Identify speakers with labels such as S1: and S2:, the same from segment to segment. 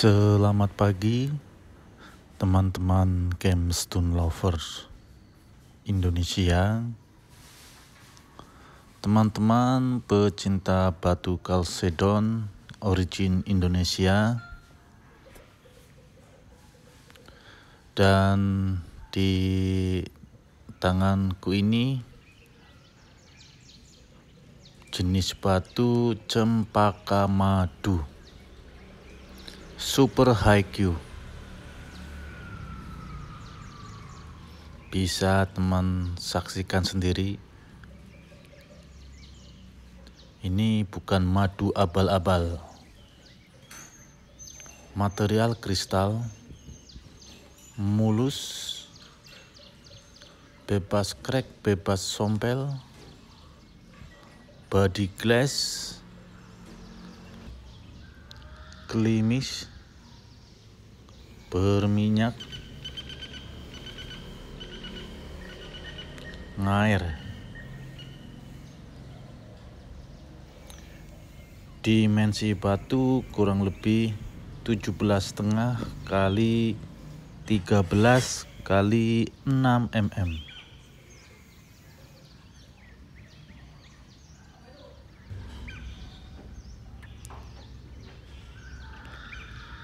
S1: Selamat pagi teman-teman Stone Lovers Indonesia Teman-teman pecinta batu kalsedon origin Indonesia Dan di tanganku ini jenis batu cempaka madu Super High Q. Bisa teman saksikan sendiri Ini bukan madu abal-abal Material kristal Mulus Bebas crack, bebas sompel Body glass klimis berminyak ngair dimensi batu kurang lebih 17 setengah kali 13 kali 6 mm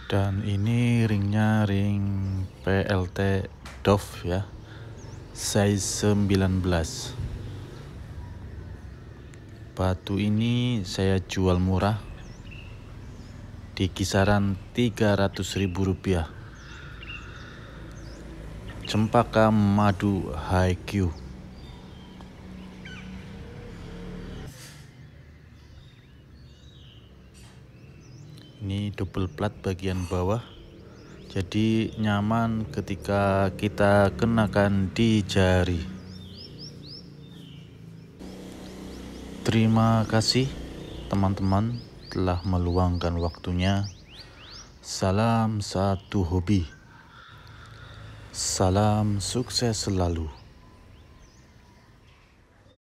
S1: dan ini ringnya ring PLT Dove ya size 19 batu ini saya jual murah di kisaran 300 ribu rupiah cempaka madu High Q. ini double plat bagian bawah jadi nyaman ketika kita kenakan di jari terima kasih teman-teman telah meluangkan waktunya salam satu hobi salam sukses selalu